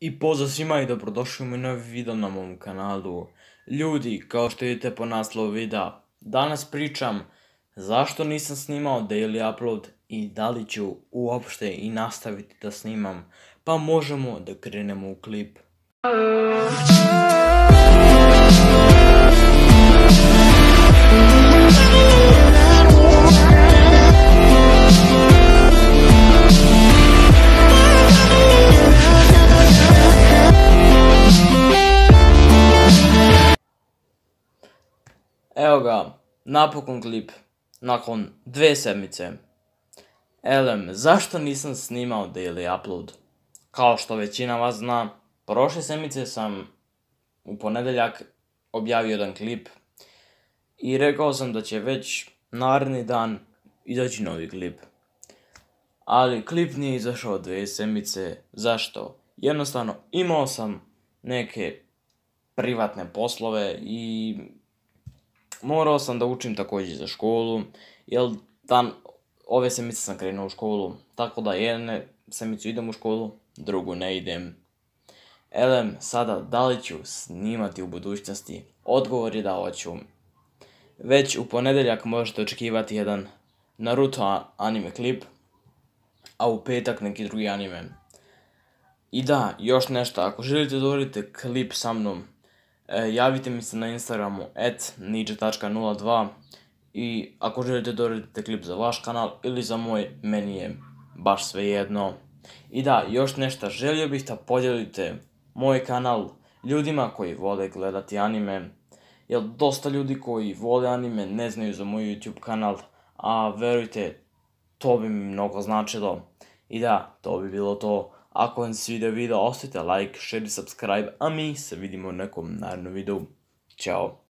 I pozdrav svima i dobrodošli u moj novi video na mom kanalu. Ljudi, kao što vidite po naslovu videa, danas pričam zašto nisam snimao daily upload i da li ću uopšte i nastaviti da snimam. Pa možemo da krenemo u klip. Evo ga, napokon klip, nakon dve sedmice. Elem, zašto nisam snimao daily upload? Kao što većina vas zna, prošle sedmice sam u ponedeljak objavio jedan klip i rekao sam da će već naredni dan izaći novi klip. Ali klip nije izašao dve sedmice, zašto? Jednostavno, imao sam neke privatne poslove i morao sam da učim takođe za školu, jer dan, ove semice sam krenuo u školu, tako da jedne semicu idem u školu, drugu ne idem. Elem, sada da li ću snimati u budućnosti? Odgovor je da hoću. Već u ponedeljak možete očekivati jedan Naruto anime klip, a u petak neki drugi anime. I da, još nešto, ako želite da uradite klip sa mnom, E, javite mi se na Instagramu at niđe.02 i ako želite da uradite klip za vaš kanal ili za moj, meni je baš svejedno. I da, još nešto, želio bih da podijelite moj kanal ljudima koji vole gledati anime, jer dosta ljudi koji vole anime ne znaju za moj YouTube kanal, a verujte, to bi mi mnogo značilo. I da, to bi bilo to. Ako vam se video video, ostavite like, share i subscribe, a mi se vidimo u nekom narednom videu. Ćao!